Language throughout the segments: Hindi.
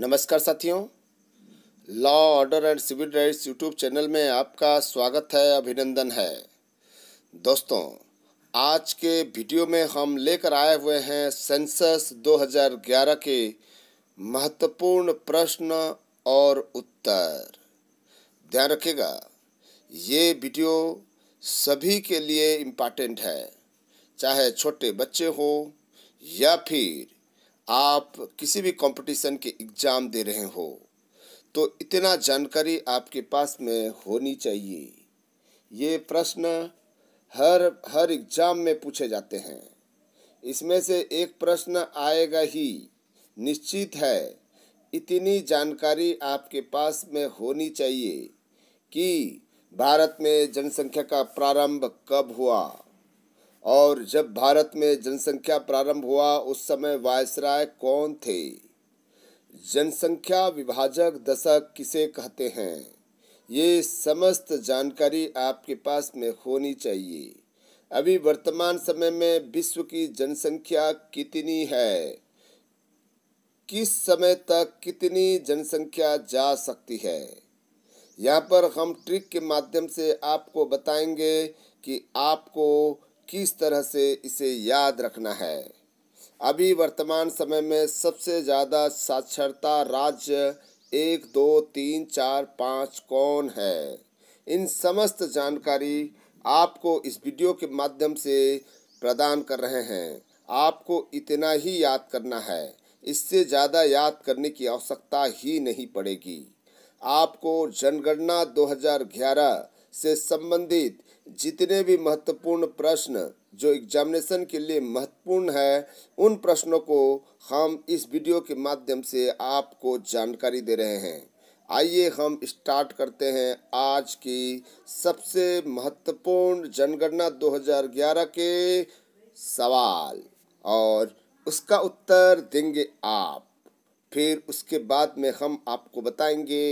नमस्कार साथियों law order and civil rights YouTube channel में आपका स्वागत है अभिनंदन है दोस्तों आज के वीडियो में हम लेकर आए हुए हैं सेंसस 2011 के महत्वपूर्ण प्रश्न और उत्तर ध्यान रखिएगा ये वीडियो सभी के लिए इम्पॉर्टेंट है चाहे छोटे बच्चे हो या फिर आप किसी भी कंपटीशन के एग्ज़ाम दे रहे हो तो इतना जानकारी आपके पास में होनी चाहिए ये प्रश्न हर हर एग्ज़ाम में पूछे जाते हैं इसमें से एक प्रश्न आएगा ही निश्चित है इतनी जानकारी आपके पास में होनी चाहिए कि भारत में जनसंख्या का प्रारंभ कब हुआ और जब भारत में जनसंख्या प्रारंभ हुआ उस समय वायसराय कौन थे जनसंख्या विभाजक दशक किसे कहते हैं ये समस्त जानकारी आपके पास में होनी चाहिए अभी वर्तमान समय में विश्व की जनसंख्या कितनी है किस समय तक कितनी जनसंख्या जा सकती है यहाँ पर हम ट्रिक के माध्यम से आपको बताएंगे कि आपको किस तरह से इसे याद रखना है अभी वर्तमान समय में सबसे ज़्यादा साक्षरता राज्य एक दो तीन चार पाँच कौन है इन समस्त जानकारी आपको इस वीडियो के माध्यम से प्रदान कर रहे हैं आपको इतना ही याद करना है इससे ज़्यादा याद करने की आवश्यकता ही नहीं पड़ेगी आपको जनगणना 2011 से संबंधित जितने भी महत्वपूर्ण प्रश्न जो एग्जामिनेशन के लिए महत्वपूर्ण है उन प्रश्नों को हम इस वीडियो के माध्यम से आपको जानकारी दे रहे हैं आइए हम स्टार्ट करते हैं आज की सबसे महत्वपूर्ण जनगणना 2011 के सवाल और उसका उत्तर देंगे आप फिर उसके बाद में हम आपको बताएंगे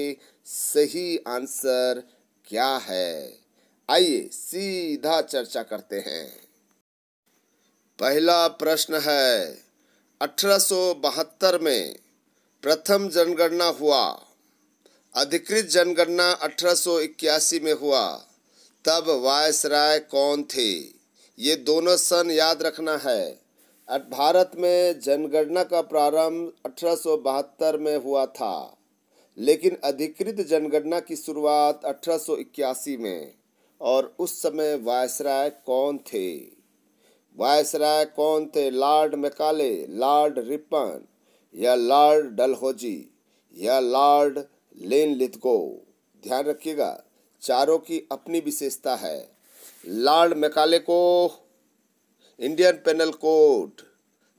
सही आंसर क्या है आइए सीधा चर्चा करते हैं पहला प्रश्न है अठारह में प्रथम जनगणना हुआ अधिकृत जनगणना 1881 में हुआ तब वायसराय कौन थे ये दोनों सन याद रखना है भारत में जनगणना का प्रारंभ अठारह में हुआ था लेकिन अधिकृत जनगणना की शुरुआत 1881 में और उस समय वायसराय कौन थे वायसराय कौन थे लॉर्ड मैकाले लॉर्ड रिपन या लॉर्ड डलहोजी या लॉर्ड लेन लिथगो ध्यान रखिएगा चारों की अपनी विशेषता है लॉर्ड मैकाले को इंडियन पेनल कोड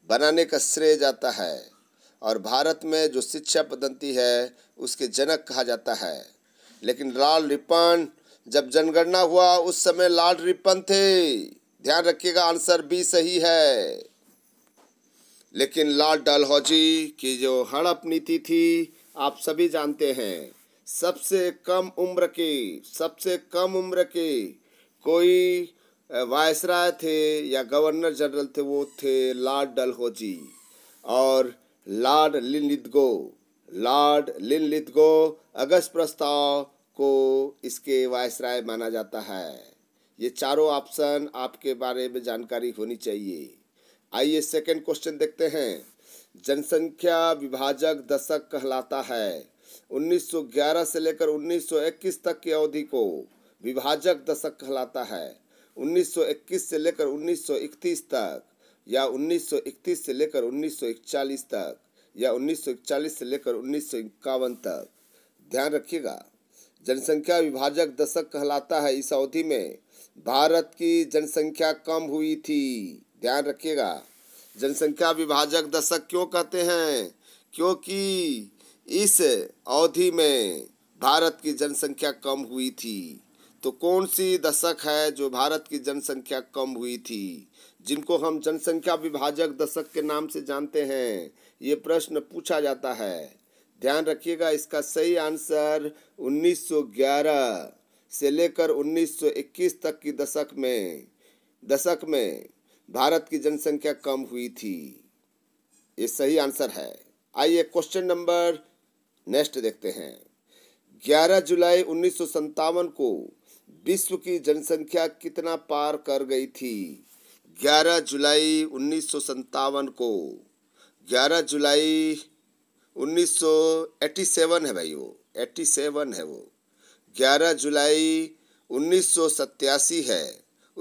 बनाने का श्रेय जाता है और भारत में जो शिक्षा पद्धति है उसके जनक कहा जाता है लेकिन लाल रिपन जब जनगणना हुआ उस समय लाल रिपन थे ध्यान रखिएगा आंसर भी सही है लेकिन लाल डलहौजी की जो हड़प नीति थी आप सभी जानते हैं सबसे कम उम्र के सबसे कम उम्र के कोई वायसराय थे या गवर्नर जनरल थे वो थे लॉर्ड डलहौजी और लॉर्ड लिन लिदगो लॉर्ड लिन लिदगो अगस्त प्रस्ताव को इसके वायस राय माना जाता है ये चारों ऑप्शन आपके बारे में जानकारी होनी चाहिए आइए सेकंड क्वेश्चन देखते हैं जनसंख्या विभाजक दशक कहलाता है 1911 से लेकर 1921 तक की अवधि को विभाजक दशक कहलाता है 1921 से लेकर 1931 तक या 1931 से लेकर 1941 तक या 1941 से लेकर उन्नीस तक ध्यान रखिएगा जनसंख्या विभाजक दशक कहलाता है इस अवधि में भारत की जनसंख्या कम हुई थी ध्यान रखिएगा जनसंख्या विभाजक दशक क्यों कहते हैं क्योंकि इस अवधि में भारत की जनसंख्या कम हुई थी तो कौन सी दशक है जो भारत की जनसंख्या कम हुई थी जिनको हम जनसंख्या विभाजक दशक के नाम से जानते हैं ये प्रश्न पूछा जाता है ध्यान रखिएगा इसका सही आंसर 1911 से लेकर 1921 तक की दशक में दशक में भारत की जनसंख्या कम हुई थी ये सही आंसर है आइए क्वेश्चन नंबर नेक्स्ट देखते हैं 11 जुलाई उन्नीस को विश्व की जनसंख्या कितना पार कर गई थी 11 जुलाई उन्नीस को 11 जुलाई 1987 है भाई वो 87 है वो 11 जुलाई उन्नीस है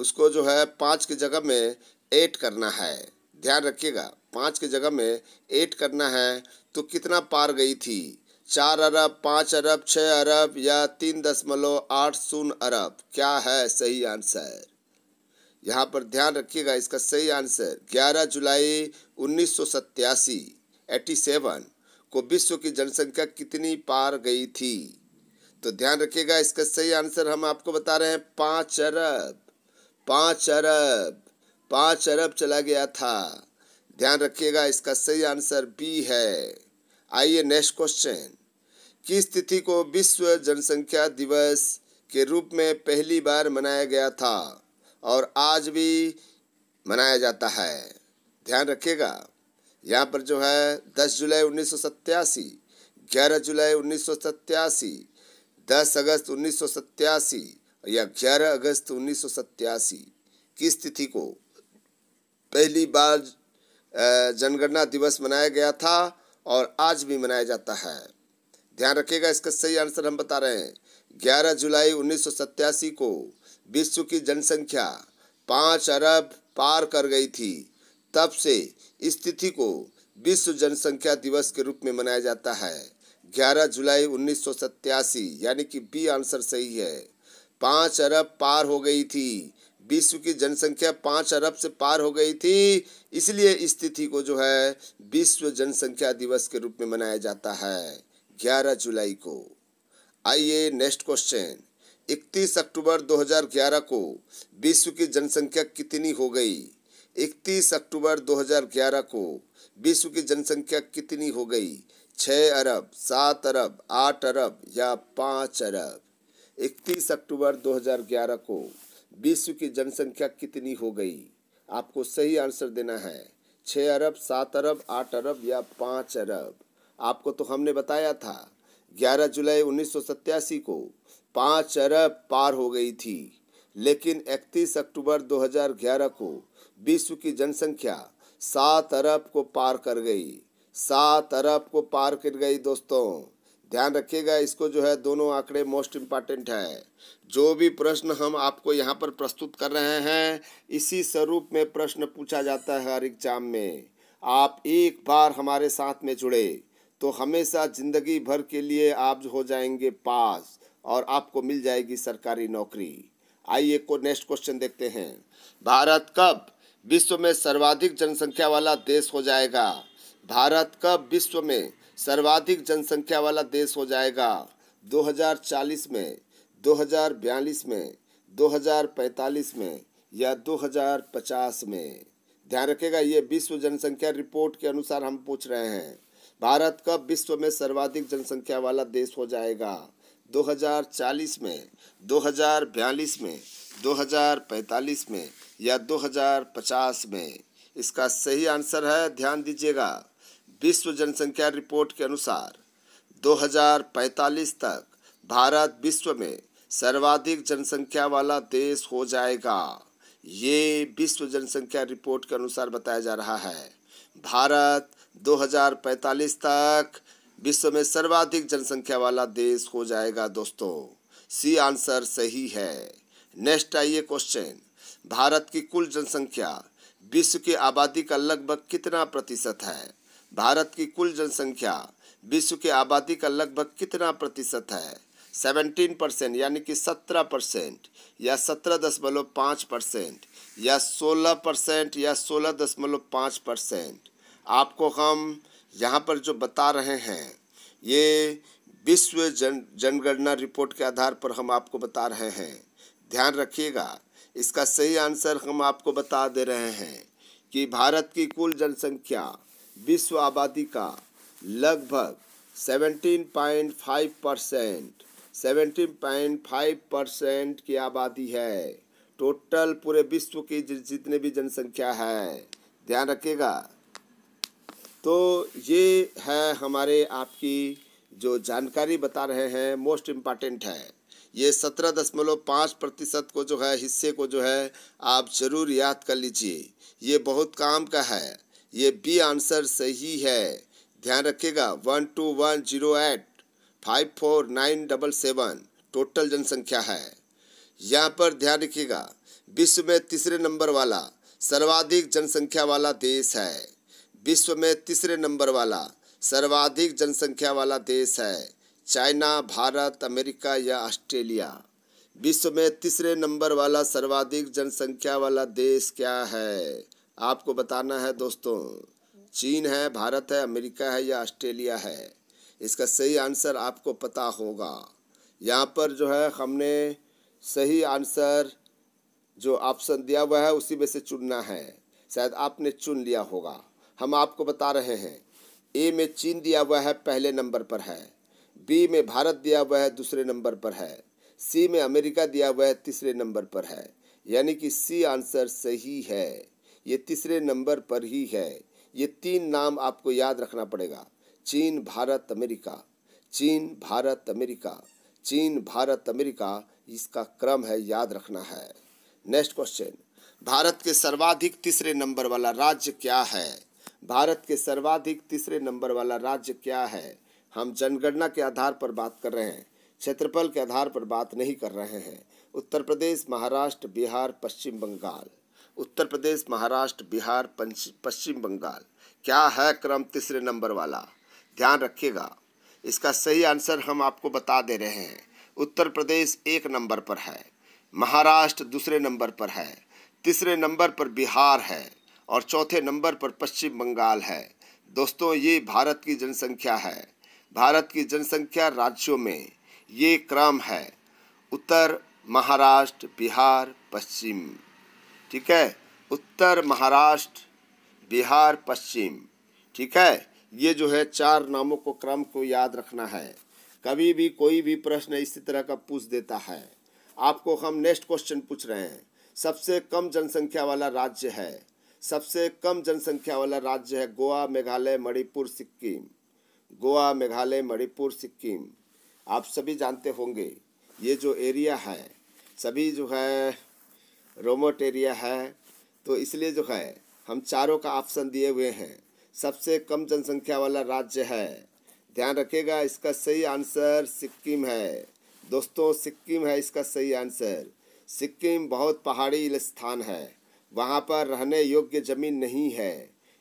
उसको जो है पाँच की जगह में एट करना है ध्यान रखिएगा पाँच की जगह में एट करना है तो कितना पार गई थी चार अरब पाँच अरब छः अरब या तीन दशमलव आठ शून्य अरब क्या है सही आंसर यहाँ पर ध्यान रखिएगा इसका सही आंसर ग्यारह जुलाई उन्नीस सौ सत्तासी एटी सेवन को विश्व की जनसंख्या कितनी पार गई थी तो ध्यान रखिएगा इसका सही आंसर हम आपको बता रहे हैं पाँच अरब पाँच अरब पाँच अरब चला गया था ध्यान रखिएगा इसका सही आंसर बी है आइए नेक्स्ट क्वेश्चन किस तिथि को विश्व जनसंख्या दिवस के रूप में पहली बार मनाया गया था और आज भी मनाया जाता है ध्यान रखिएगा यहाँ पर जो है दस जुलाई उन्नीस सौ सत्तासी ग्यारह जुलाई उन्नीस सौ सत्तासी दस अगस्त उन्नीस सौ सत्तासी या ग्यारह अगस्त उन्नीस सौ सत्तासी की तिथि को पहली बार जनगणना दिवस मनाया गया था और आज भी मनाया जाता है ध्यान रखिएगा इसका सही आंसर हम बता रहे हैं ग्यारह जुलाई उन्नीस को विश्व की जनसंख्या पाँच अरब पार कर गई थी तब से इस तिथि को विश्व जनसंख्या दिवस के रूप में मनाया जाता है 11 जुलाई उन्नीस यानी कि बी आंसर सही है पाँच अरब पार हो गई थी विश्व की जनसंख्या पाँच अरब से पार हो गई थी इसलिए इस तिथि को जो है विश्व जनसंख्या दिवस के रूप में मनाया जाता है 11 जुलाई को आइए नेक्स्ट क्वेश्चन 31 अक्टूबर 2011 को विश्व की जनसंख्या कितनी हो गई इकतीस अक्टूबर 2011 को विश्व की जनसंख्या कितनी हो गई छः अरब सात अरब आठ अरब या पाँच अरब इकतीस अक्टूबर 2011 को विश्व की जनसंख्या कितनी हो गई आपको सही आंसर देना है छः अरब सात अरब आठ अरब या पाँच अरब आपको तो हमने बताया था ग्यारह जुलाई उन्नीस को पाँच अरब पार हो गई थी लेकिन इकतीस अक्टूबर 2011 को विश्व की जनसंख्या सात अरब को पार कर गई सात अरब को पार कर गई दोस्तों ध्यान रखिएगा इसको जो है दोनों आंकड़े मोस्ट इम्पॉर्टेंट है जो भी प्रश्न हम आपको यहाँ पर प्रस्तुत कर रहे हैं इसी स्वरूप में प्रश्न पूछा जाता है हर एग्जाम में आप एक बार हमारे साथ में जुड़े तो हमेशा ज़िंदगी भर के लिए आप हो जाएंगे पास और आपको मिल जाएगी सरकारी नौकरी आइए को नेक्स्ट क्वेश्चन देखते हैं भारत कब विश्व में सर्वाधिक जनसंख्या वाला देश हो जाएगा भारत कब विश्व में सर्वाधिक जनसंख्या वाला देश हो जाएगा 2040 में 2042 में 2045 में या 2050 में ध्यान रखेगा ये विश्व जनसंख्या रिपोर्ट के अनुसार हम पूछ रहे हैं भारत कब विश्व में सर्वाधिक जनसंख्या वाला देश हो जाएगा 2040 में 2042 में 2045 में या 2050 में इसका सही आंसर है ध्यान दीजिएगा विश्व जनसंख्या रिपोर्ट के अनुसार 2045 तक भारत विश्व में सर्वाधिक जनसंख्या वाला देश हो जाएगा ये विश्व जनसंख्या रिपोर्ट के अनुसार बताया जा रहा है भारत 2045 तक विश्व में सर्वाधिक जनसंख्या वाला देश हो जाएगा दोस्तों सी आंसर सही है नेक्स्ट आइए क्वेश्चन भारत की कुल जनसंख्या विश्व की आबादी का लगभग कितना प्रतिशत है भारत की कुल जनसंख्या विश्व की आबादी का लगभग कितना प्रतिशत है सेवेंटीन परसेंट यानी कि सत्रह परसेंट या सत्रह दशमलव पाँच परसेंट या सोलह परसेंट या सोलह दशमलव पाँच परसेंट आपको हम यहाँ पर जो बता रहे हैं ये विश्व जन जनगणना रिपोर्ट के आधार पर हम आपको बता रहे हैं ध्यान रखिएगा इसका सही आंसर हम आपको बता दे रहे हैं कि भारत की कुल जनसंख्या विश्व आबादी का लगभग seventeen point five percent seventeen point five percent की आबादी है टोटल पूरे विश्व की जितने भी जनसंख्या है ध्यान रखिएगा तो ये है हमारे आपकी जो जानकारी बता रहे हैं मोस्ट इम्पॉर्टेंट है ये सत्रह दशमलव पाँच प्रतिशत को जो है हिस्से को जो है आप ज़रूर याद कर लीजिए ये बहुत काम का है ये बी आंसर सही है ध्यान रखिएगा one two one zero eight five four nine double seven total जनसंख्या है यहाँ पर ध्यान रखिएगा विश्व में तीसरे नंबर वाला सर्वाधिक जनसंख्या वाला देश है विश्व में तीसरे नंबर वाला सर्वाधिक जनसंख्या वाला देश है चाइना भारत अमेरिका या ऑस्ट्रेलिया विश्व में तीसरे नंबर वाला सर्वाधिक जनसंख्या वाला देश क्या है आपको बताना है दोस्तों चीन है भारत है अमेरिका है या ऑस्ट्रेलिया है इसका सही आंसर आपको पता होगा यहाँ पर जो है हमने सही आंसर जो ऑप्शन दिया हुआ है उसी में से चुनना है शायद आपने चुन लिया होगा हम आपको बता रहे हैं ए में चीन दिया हुआ है पहले नंबर पर है बी में भारत दिया हुआ है दूसरे नंबर पर है सी में अमेरिका दिया हुआ है तीसरे नंबर पर है यानी कि सी आंसर सही है ये तीसरे नंबर पर ही है ये तीन नाम आपको याद रखना पड़ेगा चीन भारत अमेरिका चीन भारत अमेरिका चीन भारत अमेरिका इसका क्रम है याद रखना है नेक्स्ट क्वेश्चन भारत के सर्वाधिक तीसरे नंबर वाला राज्य क्या है भारत के सर्वाधिक तीसरे नंबर वाला राज्य क्या है हम जनगणना के आधार पर बात कर रहे हैं क्षेत्रफल के आधार पर बात नहीं कर रहे हैं उत्तर प्रदेश महाराष्ट्र बिहार पश्चिम बंगाल उत्तर प्रदेश महाराष्ट्र बिहार पश्चिम बंगाल क्या है क्रम तीसरे नंबर वाला ध्यान रखिएगा इसका सही आंसर हम आपको बता दे रहे हैं उत्तर प्रदेश एक नंबर पर है महाराष्ट्र दूसरे नंबर पर है तीसरे नंबर पर बिहार है और चौथे नंबर पर पश्चिम बंगाल है दोस्तों ये भारत की जनसंख्या है भारत की जनसंख्या राज्यों में ये क्रम है उत्तर महाराष्ट्र बिहार पश्चिम ठीक है उत्तर महाराष्ट्र बिहार पश्चिम ठीक है ये जो है चार नामों को क्रम को याद रखना है कभी भी कोई भी प्रश्न इसी तरह का पूछ देता है आपको हम नेक्स्ट क्वेश्चन पूछ रहे हैं सबसे कम जनसंख्या वाला राज्य है सबसे कम जनसंख्या वाला राज्य है गोवा मेघालय मणिपुर सिक्किम गोवा मेघालय मणिपुर सिक्किम आप सभी जानते होंगे ये जो एरिया है सभी जो है रोमोट एरिया है तो इसलिए जो है हम चारों का ऑप्शन दिए हुए हैं सबसे कम जनसंख्या वाला राज्य है ध्यान रखिएगा इसका सही आंसर सिक्किम है दोस्तों सिक्किम है इसका सही आंसर सिक्किम बहुत पहाड़ी स्थान है वहाँ पर रहने योग्य ज़मीन नहीं है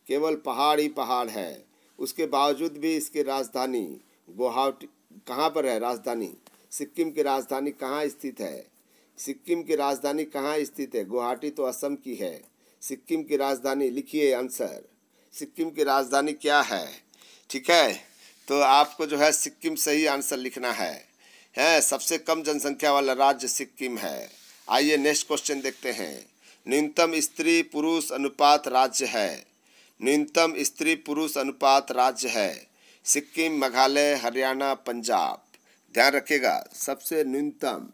केवल पहाड़ ही पहाड़ है उसके बावजूद भी इसकी राजधानी गुवाहाटी कहाँ पर है राजधानी सिक्किम की राजधानी कहाँ स्थित है सिक्किम की राजधानी कहाँ स्थित है गुवाहाटी तो असम की है सिक्किम की राजधानी लिखिए आंसर सिक्किम की राजधानी क्या है ठीक है तो आपको जो है सिक्किम सही आंसर लिखना है है सबसे कम जनसंख्या वाला राज्य सिक्किम है आइए नेक्स्ट क्वेश्चन देखते हैं न्यूनतम स्त्री पुरुष अनुपात राज्य है न्यूनतम स्त्री पुरुष अनुपात राज्य है सिक्किम मेघालय हरियाणा पंजाब ध्यान रखिएगा सबसे न्यूनतम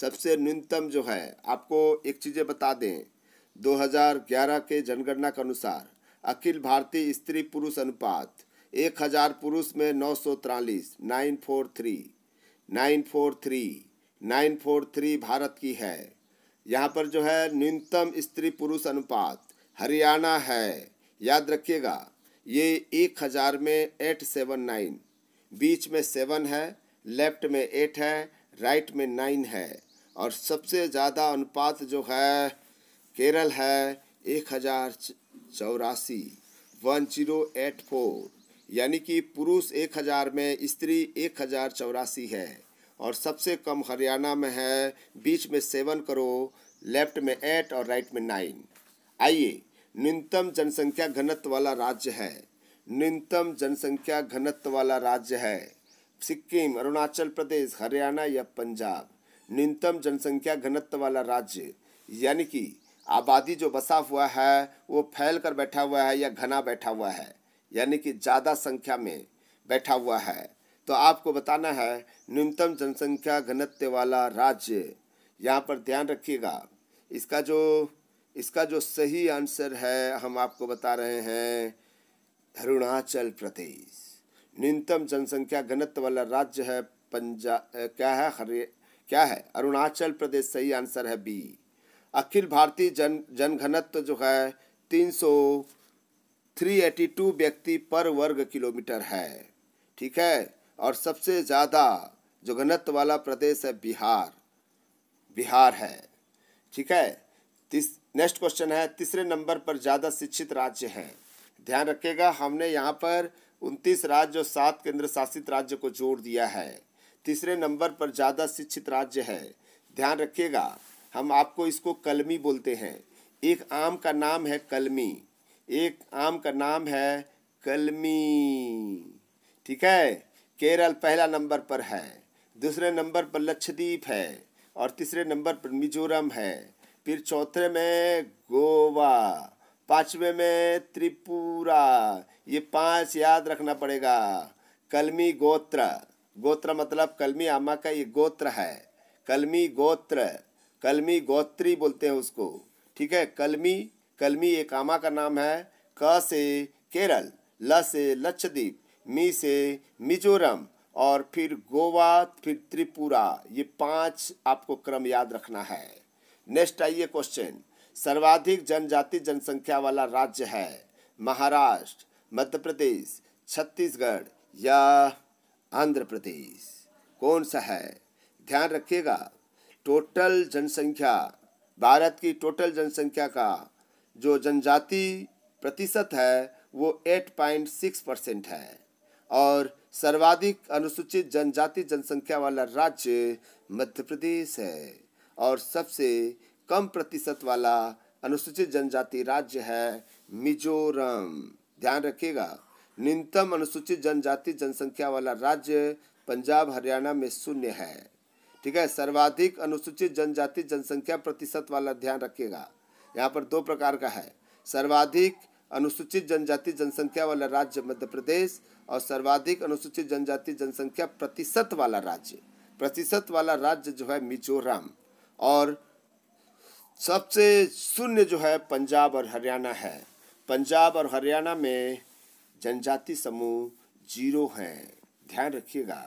सबसे न्यूनतम जो है आपको एक चीज़ें बता दें 2011 के जनगणना के अनुसार अखिल भारतीय स्त्री पुरुष अनुपात एक हज़ार पुरुष में नौ सौ तिरालीस nine four three nine four three nine four three Bharat की है यहाँ पर जो है न्यूनतम स्त्री पुरुष अनुपात हरियाणा है याद रखिएगा ये एक हज़ार में एट सेवन नाइन बीच में सेवन है लेफ्ट में एट है राइट में नाइन है और सबसे ज़्यादा अनुपात जो है केरल है एक हज़ार चौरासी वन जीरो एट फोर यानी कि पुरुष एक हज़ार में स्त्री एक हज़ार चौरासी है और सबसे कम हरियाणा में है बीच में सेवन करो लेफ्ट में एट और राइट में नाइन आइए न्यूनतम जनसंख्या घनत्व वाला राज्य है न्यूनतम जनसंख्या घनत्व वाला राज्य है सिक्किम अरुणाचल प्रदेश हरियाणा या पंजाब न्यूनतम जनसंख्या घनत्व वाला राज्य यानी कि आबादी जो बसा हुआ है वो फैल कर बैठा हुआ है या घना बैठा हुआ है यानी कि ज़्यादा संख्या में बैठा हुआ है तो आपको बताना है न्यूनतम जनसंख्या घनत्व वाला राज्य यहाँ पर ध्यान रखिएगा इसका जो इसका जो सही आंसर है हम आपको बता रहे हैं अरुणाचल प्रदेश न्यूनतम जनसंख्या घनत्व वाला राज्य है पंजा क्या है हरे क्या है अरुणाचल प्रदेश सही आंसर है बी अखिल भारतीय जन जनघनत्व जो है तीन सौ थ्री एटी टू व्यक्ति पर वर्ग किलोमीटर है ठीक है और सबसे ज़्यादा जो घनत्व वाला प्रदेश है बिहार बिहार है ठीक है तीस नेक्स्ट क्वेश्चन है तीसरे नंबर पर ज़्यादा शिक्षित राज्य हैं ध्यान रखिएगा हमने यहाँ पर उनतीस राज्य और सात केंद्र शासित राज्य को जोड़ दिया है तीसरे नंबर पर ज़्यादा शिक्षित राज्य है ध्यान रखिएगा हम आपको इसको कलमी बोलते हैं एक आम का नाम है कलमी एक आम का नाम है कलमी ठीक है केरल पहला नंबर पर है दूसरे नंबर पर लक्षद्वीप है और तीसरे नंबर पर मिजोरम है फिर चौथे में गोवा पाँचवें में त्रिपुरा ये पांच याद रखना पड़ेगा कलमी गोत्र गोत्र मतलब कलमी आमा का ये गोत्र है कलमी गोत्र कलमी गोत्री बोलते हैं उसको ठीक है कलमी कलमी एक आमा का नाम है क से केरल ल से लक्षद्वीप मी से मिजोरम और फिर गोवा फिर त्रिपुरा ये पांच आपको क्रम याद रखना है नेक्स्ट आइए क्वेश्चन सर्वाधिक जनजाति जनसंख्या वाला राज्य है महाराष्ट्र मध्य प्रदेश छत्तीसगढ़ या आंध्र प्रदेश कौन सा है ध्यान रखिएगा टोटल जनसंख्या भारत की टोटल जनसंख्या का जो जनजाति प्रतिशत है वो एट पॉइंट सिक्स परसेंट है और सर्वाधिक अनुसूचित जनजाति जनसंख्या वाला राज्य मध्य प्रदेश है और सबसे कम प्रतिशत वाला अनुसूचित जनजाति राज्य है मिजोरम ध्यान रखिएगा न्यूनतम अनुसूचित जनजाति जनसंख्या वाला राज्य पंजाब हरियाणा में शून्य है ठीक है सर्वाधिक अनुसूचित जनजाति जनसंख्या प्रतिशत वाला ध्यान रखिएगा यहाँ पर दो प्रकार का है सर्वाधिक अनुसूचित जनजाति जनसंख्या वाला राज्य मध्य प्रदेश और सर्वाधिक अनुसूचित जनजाति जनसंख्या प्रतिशत वाला राज्य प्रतिशत वाला राज्य जो है मिजोरम और सबसे शून्य जो है पंजाब और हरियाणा है पंजाब और हरियाणा में जनजाति समूह जीरो हैं ध्यान रखिएगा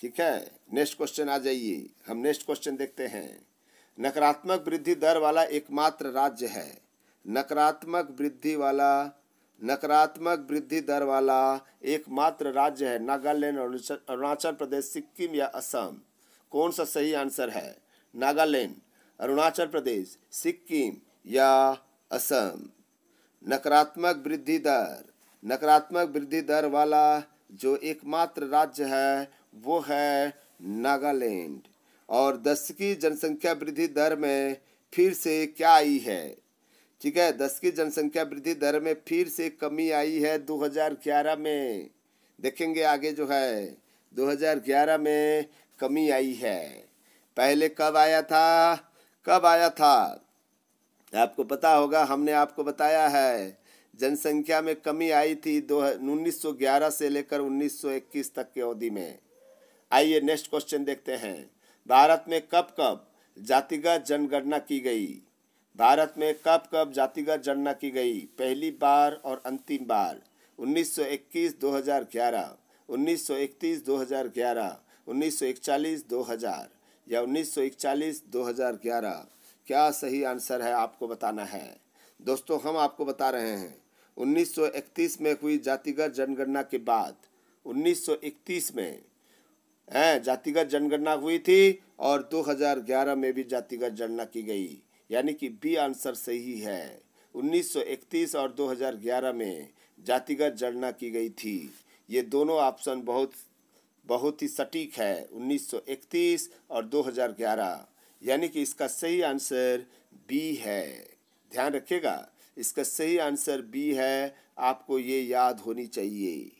ठीक है नेक्स्ट क्वेश्चन आ जाइए हम नेक्स्ट क्वेश्चन देखते हैं नकारात्मक वृद्धि दर वाला एकमात्र राज्य है नकारात्मक वृद्धि वाला नकारात्मक वृद्धि दर वाला एकमात्र राज्य है नागालैंड अरुणाचल प्रदेश सिक्किम या असम कौन सा सही आंसर है नागालैंड अरुणाचल प्रदेश सिक्किम या असम नकारात्मक वृद्धि दर नकारात्मक वृद्धि दर वाला जो एकमात्र राज्य है वो है नागालैंड और दस की जनसंख्या वृद्धि दर में फिर से क्या आई है ठीक है दस की जनसंख्या वृद्धि दर में फिर से कमी आई है 2011 में देखेंगे आगे जो है 2011 में कमी आई है पहले कब आया था कब आया था आपको पता होगा हमने आपको बताया है जनसंख्या में कमी आई थी दो उन्नीस से लेकर 1921 तक की अवधि में आइए नेक्स्ट क्वेश्चन देखते हैं भारत में कब कब जातिगत जनगणना की गई भारत में कब कब जातिगत जनना की गई पहली बार और अंतिम बार 1921-2011, 1931-2011, 1941-2000 या 1941-2011 क्या सही आंसर है आपको बताना है दोस्तों हम आपको बता रहे हैं 1931 में हुई जातिगत जनगणना के बाद 1931 में जातिगत जनगणना हुई थी और 2011 में भी जातिगत जनगणना की गई यानी कि बी आंसर सही है 1931 और 2011 में जातिगत जड़ना की गई थी ये दोनों ऑप्शन बहुत बहुत ही सटीक है 1931 और 2011 यानी कि इसका सही आंसर बी है ध्यान रखिएगा इसका सही आंसर बी है आपको ये याद होनी चाहिए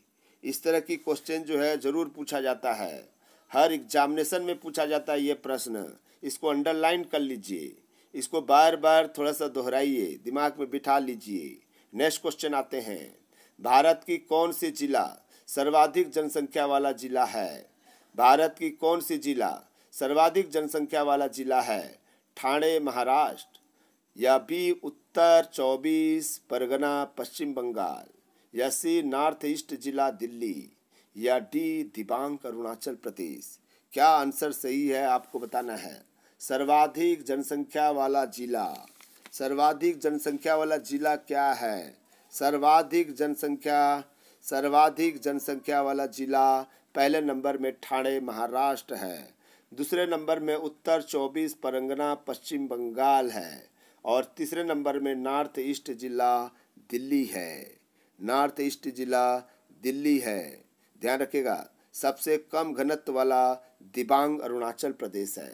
इस तरह की क्वेश्चन जो है ज़रूर पूछा जाता है हर एग्जामिनेशन में पूछा जाता है ये प्रश्न इसको अंडरलाइन कर लीजिए इसको बार बार थोड़ा सा दोहराइए दिमाग में बिठा लीजिए नेक्स्ट क्वेश्चन आते हैं भारत की कौन सी जिला सर्वाधिक जनसंख्या वाला जिला है भारत की कौन सी जिला सर्वाधिक जनसंख्या वाला जिला है ठाणे महाराष्ट्र या बी उत्तर चौबीस परगना पश्चिम बंगाल या सी नॉर्थ ईस्ट जिला दिल्ली या डी दिबांग अरुणाचल प्रदेश क्या आंसर सही है आपको बताना है सर्वाधिक जनसंख्या वाला जिला सर्वाधिक जनसंख्या वाला जिला क्या है सर्वाधिक जनसंख्या सर्वाधिक जनसंख्या वाला जिला पहले नंबर में ठाणे महाराष्ट्र है दूसरे नंबर में उत्तर चौबीस परंगना पश्चिम बंगाल है और तीसरे नंबर में नॉर्थ ईस्ट जिला दिल्ली है नॉर्थ ईस्ट जिला दिल्ली है ध्यान रखिएगा सबसे कम घनत्व वाला दिबांग अरुणाचल प्रदेश है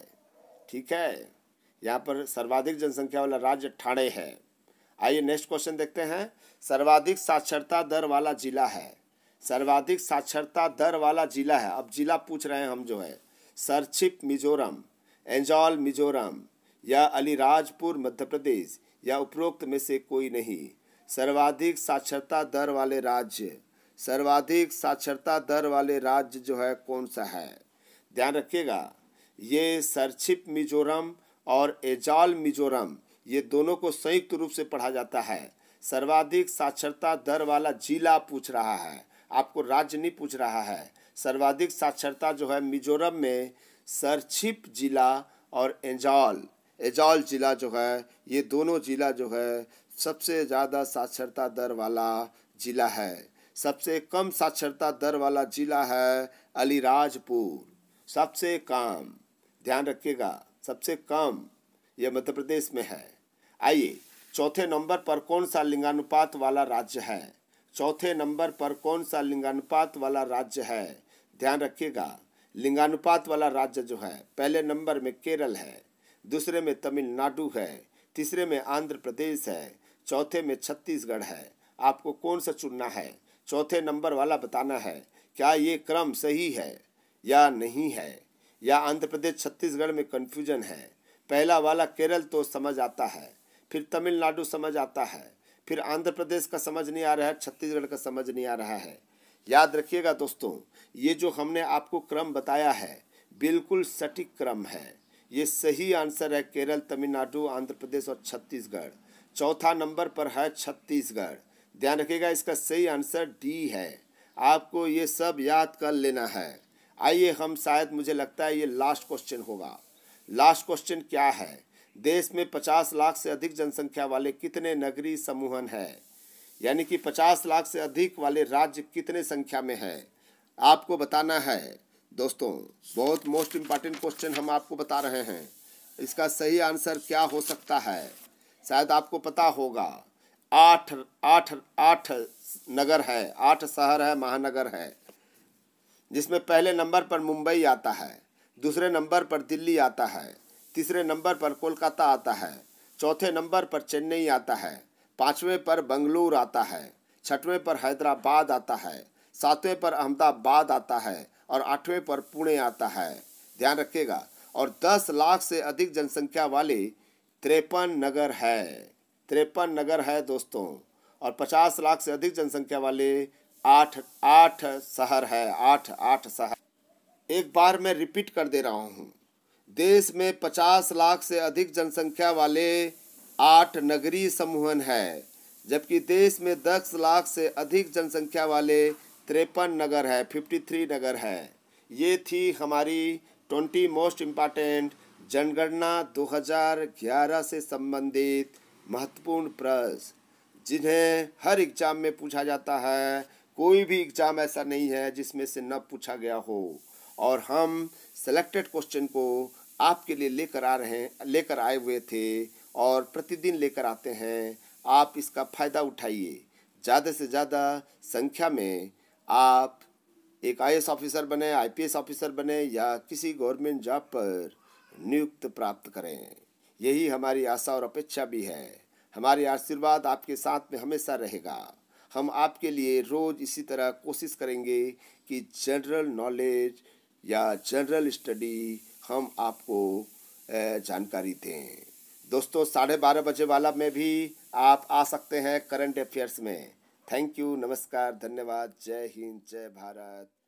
ठीक है यहाँ पर सर्वाधिक जनसंख्या वाला राज्य ठाणे है आइए नेक्स्ट क्वेश्चन देखते हैं सर्वाधिक साक्षरता दर वाला जिला है सर्वाधिक साक्षरता दर वाला जिला है अब जिला पूछ रहे हैं हम जो है सरछिप मिजोरम एंजॉल मिजोरम या अलीराजपुर मध्य प्रदेश या उपरोक्त में से कोई नहीं सर्वाधिक साक्षरता दर वाले राज्य सर्वाधिक साक्षरता दर वाले राज्य जो है कौन सा है ध्यान रखिएगा ये सरछिप मिजोरम और एजाल मिजोरम ये दोनों को संयुक्त रूप से पढ़ा जाता है सर्वाधिक साक्षरता दर वाला जिला पूछ रहा है आपको राज्य नहीं पूछ रहा है सर्वाधिक साक्षरता जो है मिजोरम में सरछिप जिला और एजाल एजाल जिला जो है ये दोनों जिला जो है सबसे ज़्यादा साक्षरता दर वाला जिला है सबसे कम साक्षरता दर वाला जिला है अलीराजपुर सबसे कम ध्यान रखिएगा सबसे कम यह मध्य प्रदेश में है आइए चौथे नंबर पर कौन सा लिंगानुपात वाला राज्य है चौथे नंबर पर कौन सा लिंगानुपात वाला राज्य है ध्यान रखिएगा लिंगानुपात वाला राज्य जो है पहले नंबर में केरल है दूसरे में तमिलनाडु है तीसरे में आंध्र प्रदेश है चौथे में छत्तीसगढ़ है आपको कौन सा चुनना है चौथे नंबर वाला बताना है क्या ये क्रम सही है या नहीं है या आंध्र प्रदेश छत्तीसगढ़ में कन्फ्यूजन है पहला वाला केरल तो समझ आता है फिर तमिलनाडु समझ आता है फिर आंध्र प्रदेश का समझ नहीं आ रहा है छत्तीसगढ़ का समझ नहीं आ रहा है याद रखिएगा दोस्तों ये जो हमने आपको क्रम बताया है बिल्कुल सटीक क्रम है ये सही आंसर है केरल तमिलनाडु आंध्र प्रदेश और छत्तीसगढ़ चौथा नंबर पर है छत्तीसगढ़ ध्यान रखिएगा इसका सही आंसर डी है आपको ये सब याद कर लेना है आइए हम शायद मुझे लगता है ये लास्ट क्वेश्चन होगा लास्ट क्वेश्चन क्या है देश में पचास लाख से अधिक जनसंख्या वाले कितने नगरीय समूहन है यानी कि पचास लाख से अधिक वाले राज्य कितने संख्या में है आपको बताना है दोस्तों बहुत मोस्ट इम्पॉर्टेंट क्वेश्चन हम आपको बता रहे हैं इसका सही आंसर क्या हो सकता है शायद आपको पता होगा आठ आठ आठ नगर है आठ शहर है महानगर है जिसमें पहले नंबर पर मुंबई आता है दूसरे नंबर पर दिल्ली आता है तीसरे नंबर पर कोलकाता आता है चौथे नंबर पर चेन्नई आता है पाँचवें पर बंगलोर आता है छठवें पर हैदराबाद आता है सातवें पर अहमदाबाद आता है और आठवें पर पुणे आता है ध्यान रखिएगा और दस लाख से अधिक जनसंख्या वाले त्रेपन नगर है त्रेपन नगर है दोस्तों और पचास लाख से अधिक जनसंख्या वाले आठ आठ शहर है आठ आठ शहर एक बार मैं रिपीट कर दे रहा हूँ देश में पचास लाख से अधिक जनसंख्या वाले आठ नगरीय समूहन है जबकि देश में दस लाख से अधिक जनसंख्या वाले तिरपन नगर है फिफ्टी थ्री नगर है ये थी हमारी ट्वेंटी मोस्ट इम्पॉर्टेंट जनगणना 2011 से संबंधित महत्वपूर्ण प्रश्न जिन्हें हर एग्जाम में पूछा जाता है कोई भी एग्ज़ाम ऐसा नहीं है जिसमें से न पूछा गया हो और हम सेलेक्टेड क्वेश्चन को आपके लिए लेकर आ रहे हैं लेकर आए हुए थे और प्रतिदिन लेकर आते हैं आप इसका फ़ायदा उठाइए ज़्यादा से ज़्यादा संख्या में आप एक आई ऑफिसर बने आईपीएस ऑफिसर बने या किसी गवर्नमेंट जॉब पर नियुक्त प्राप्त करें यही हमारी आशा और अपेक्षा भी है हमारे आशीर्वाद आपके साथ में हमेशा रहेगा हम आपके लिए रोज़ इसी तरह कोशिश करेंगे कि जनरल नॉलेज या जनरल स्टडी हम आपको जानकारी दें दोस्तों साढ़े बारह बजे वाला में भी आप आ सकते हैं करंट अफेयर्स में थैंक यू नमस्कार धन्यवाद जय हिंद जय भारत